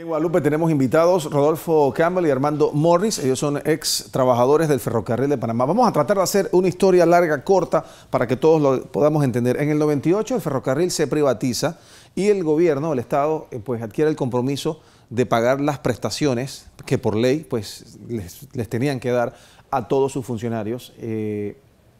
en Guadalupe tenemos invitados Rodolfo Campbell y Armando Morris. Ellos son ex trabajadores del ferrocarril de Panamá. Vamos a tratar de hacer una historia larga, corta, para que todos lo podamos entender. En el 98 el ferrocarril se privatiza y el gobierno, el Estado, eh, pues adquiere el compromiso de pagar las prestaciones que por ley pues les, tenían que dar a todos sus funcionarios. Eh,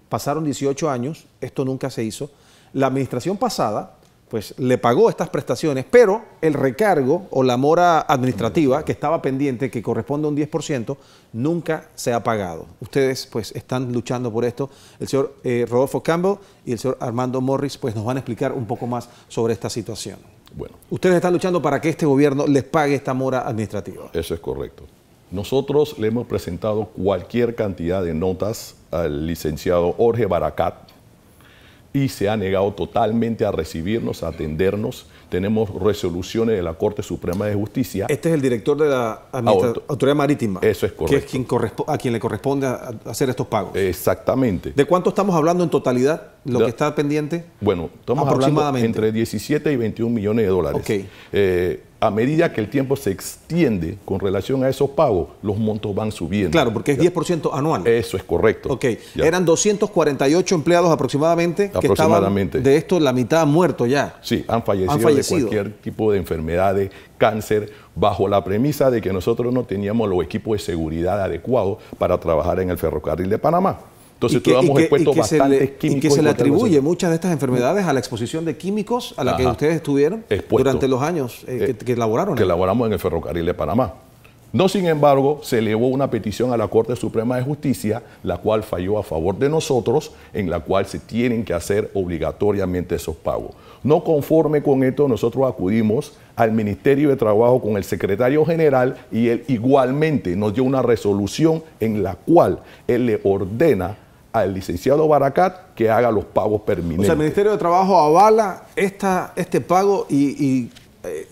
pasaron 18 años, esto nunca se hizo. La administración pasada, pues le pagó estas prestaciones, pero el recargo o la mora administrativa que estaba pendiente, que corresponde a un 10%, nunca se ha pagado. Ustedes pues están luchando por esto. El señor eh, Rodolfo Campbell y el señor Armando Morris pues nos van a explicar un poco más sobre esta situación. Bueno. Ustedes están luchando para que este gobierno les pague esta mora administrativa. Eso es correcto. Nosotros le hemos presentado cualquier cantidad de notas al licenciado Jorge Baracat, y se ha negado totalmente a recibirnos, a atendernos. Tenemos resoluciones de la Corte Suprema de Justicia. Este es el director de la Autoridad Marítima. Eso es correcto. Que es a quien le corresponde hacer estos pagos. Exactamente. ¿De cuánto estamos hablando en totalidad, lo que está pendiente? Bueno, estamos hablando entre 17 y 21 millones de dólares. Ok. Eh, a medida que el tiempo se extiende con relación a esos pagos, los montos van subiendo. Claro, porque es 10% anual. Eso es correcto. Ok, eran 248 empleados aproximadamente, aproximadamente. Que de esto la mitad muerto ya. Sí, han fallecido, han fallecido, de cualquier tipo de enfermedades, cáncer, bajo la premisa de que nosotros no teníamos los equipos de seguridad adecuados para trabajar en el ferrocarril de Panamá. Entonces, que, Y que se le atribuye muchas de estas enfermedades a la exposición de químicos a la que ustedes estuvieron durante los años eh, que, eh, que, elaboraron. Que elaboramos en el ferrocarril de Panamá. No, sin embargo, se elevó una petición a la Corte Suprema de Justicia, la cual falló a favor de nosotros, en la cual se tienen que hacer obligatoriamente esos pagos. No conforme con esto, nosotros acudimos al Ministerio de Trabajo con el secretario general y él igualmente nos dio una resolución en la cual él le ordena al licenciado Baracat que haga los pagos permanentes. O sea, el Ministerio de Trabajo avala este pago y, eh,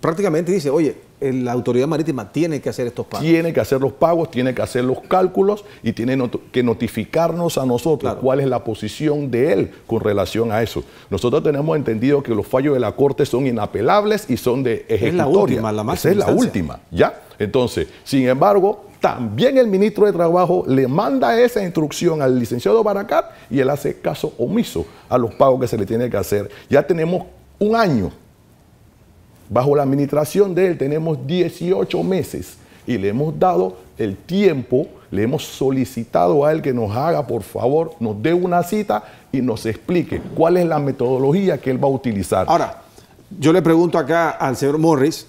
prácticamente dice, oye, la autoridad marítima tiene que hacer estos pagos. Tiene que hacer los pagos, tiene que hacer los cálculos y tiene que notificarnos a nosotros cuál es la posición de él con relación a eso. Nosotros tenemos entendido que los fallos de la Corte son inapelables y son de ejecutoria. Es la última, la máxima. Esa es la última, ¿ya? Entonces, sin embargo, también el ministro de Trabajo le manda esa instrucción al licenciado Baracat y él hace caso omiso a los pagos que se le tiene que hacer. Ya tenemos un año. Bajo la administración de él tenemos 18 meses y le hemos dado el tiempo, le hemos solicitado a él que nos haga, por favor, nos dé una cita y nos explique cuál es la metodología que él va a utilizar. Ahora, yo le pregunto acá al señor Morris,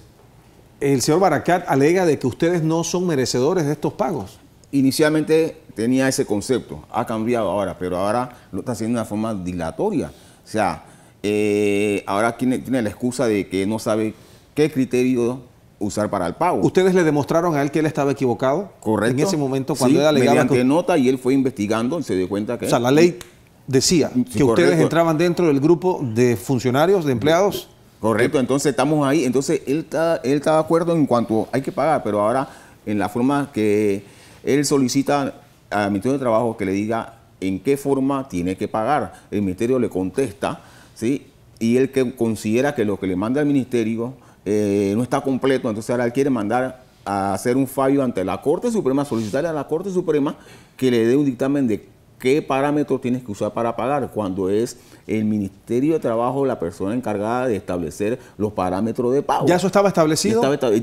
el señor Baracat alega de que ustedes no son merecedores de estos pagos. Inicialmente tenía ese concepto, ha cambiado ahora, pero ahora lo está haciendo de una forma dilatoria. O sea, eh, ahora tiene, la excusa de que no sabe qué criterio usar para el pago. ¿Ustedes le demostraron a él que él estaba equivocado? Correcto. En ese momento, cuando él alegaba... mediante nota y él fue investigando se dio cuenta que... O sea, la ley decía que ustedes entraban dentro del grupo de funcionarios, de empleados... Correcto, entonces estamos ahí. Entonces él está, él está de acuerdo en cuanto hay que pagar, pero ahora en la forma que él solicita al Ministerio de Trabajo que le diga en qué forma tiene que pagar, el Ministerio le contesta, ¿sí? Y él considera que lo que le manda el Ministerio eh, no está completo, entonces ahora él quiere mandar a hacer un fallo ante la Corte Suprema, solicitarle a la Corte Suprema que le dé un dictamen de qué parámetros tienes que usar para pagar, cuando es el Ministerio de Trabajo la persona encargada de establecer los parámetros de pago. ¿Ya eso estaba establecido? Está,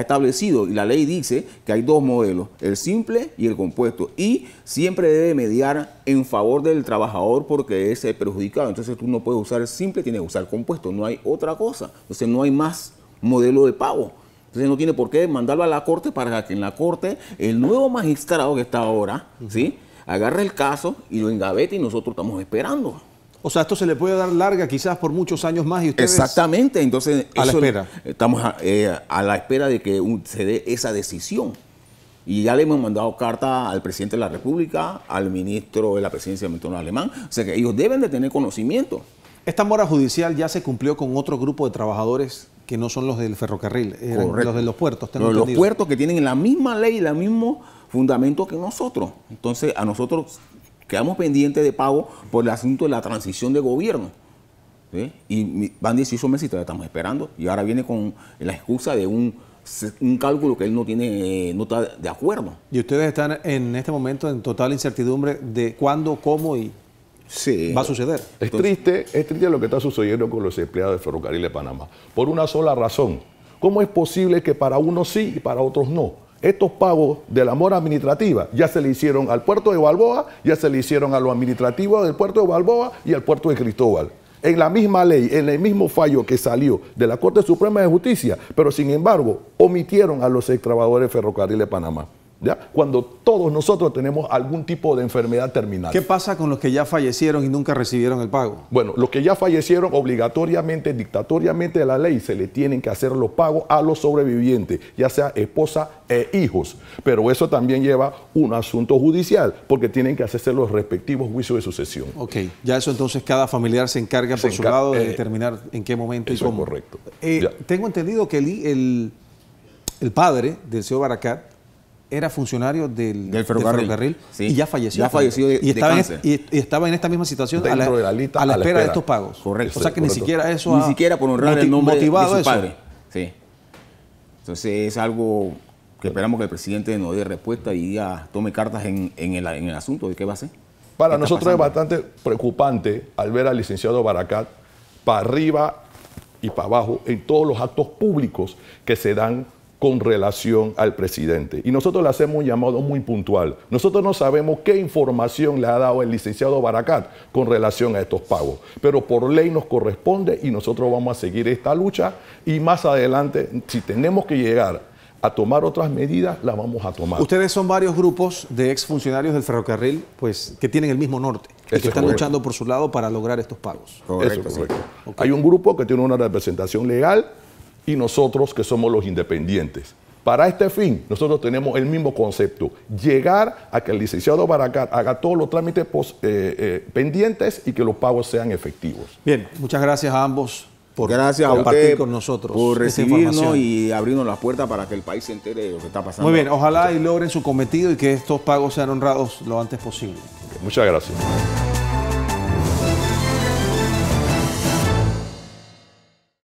establecido y la ley dice que hay dos modelos, el simple y el compuesto, y siempre debe mediar en favor del trabajador porque es perjudicado. Entonces tú no puedes usar el simple, tienes que usar compuesto, no hay otra cosa. Entonces no hay más modelo de pago. Entonces no tiene por qué mandarlo a la corte para que en la corte el nuevo magistrado que está ahora, ¿sí? agarra el caso y lo engavete y nosotros estamos esperando. O sea, esto se le puede dar larga quizás por muchos años más y ustedes... Exactamente, entonces... A la Estamos eh, a, la espera de que se dé esa decisión. Y ya le hemos mandado carta al presidente de la República, al ministro de la presidencia, Milton Alemán. O sea que ellos deben de tener conocimiento. Esta mora judicial ya se cumplió con otro grupo de trabajadores que no son los del ferrocarril, los de los puertos. los, puertos que tienen la misma ley, el mismo fundamento que nosotros. Entonces, a nosotros quedamos pendientes de pago por el asunto de la transición de gobierno. Y van 18 meses y todavía estamos esperando. Y ahora viene con la excusa de un, cálculo que él no tiene, eh, no está de acuerdo. Y ustedes están en este momento en total incertidumbre de cuándo, cómo y sí. va a suceder. Es triste, es triste lo que está sucediendo con los empleados de Ferrocarril de Panamá, por una sola razón. ¿Cómo es posible que para unos sí y para otros no? Estos pagos de la mora administrativa ya se le hicieron al puerto de Balboa, ya se le hicieron a los administrativos del puerto de Balboa y al puerto de Cristóbal en la misma ley, en el mismo fallo que salió de la Corte Suprema de Justicia, pero sin embargo omitieron a los extravadores de ferrocarril de Panamá cuando todos nosotros tenemos algún tipo de enfermedad terminal. ¿Qué pasa con los que ya fallecieron y nunca recibieron el pago? Bueno, los que ya fallecieron obligatoriamente, dictatoriamente de la ley, se le tienen que hacer los pagos a los sobrevivientes, ya sea esposa e hijos. Pero eso también lleva un asunto judicial, porque tienen que hacerse los respectivos juicios de sucesión. Ok, ya eso entonces cada familiar se encarga por su lado de eh, determinar en qué momento y cómo. Es correcto. Eh, tengo entendido que el, el, el padre del señor Baracat era funcionario del, ferrocarril, y ya falleció. y, estaba en, y, estaba en esta misma situación a la, espera, de estos pagos. Correcto. O sea que ni siquiera eso Ni siquiera por motivado su padre. Entonces es algo que esperamos que el presidente nos dé respuesta y tome cartas en, el, asunto de qué va a hacer. Para nosotros es bastante preocupante al ver al licenciado Baracat para arriba y para abajo en todos los actos públicos que se dan con relación al presidente. Y nosotros le hacemos un llamado muy puntual. Nosotros no sabemos qué información le ha dado el licenciado Baracat con relación a estos pagos, pero por ley nos corresponde y nosotros vamos a seguir esta lucha y más adelante, si tenemos que llegar a tomar otras medidas, las vamos a tomar. Ustedes son varios grupos de exfuncionarios del ferrocarril pues, que tienen el mismo norte y que están luchando por su lado para lograr estos pagos. Eso es correcto. Hay un grupo que tiene una representación legal y nosotros que somos los independientes. Para este fin, nosotros tenemos el mismo concepto, llegar a que el licenciado Baracat haga todos los trámites eh, eh, pendientes y que los pagos sean efectivos. Bien, muchas gracias a ambos por gracias compartir con nosotros. Por recibirnos y abrirnos la puertas para que el país se entere de lo que está pasando. Muy bien, ojalá y logren su cometido y que estos pagos sean honrados lo antes posible. Muchas gracias.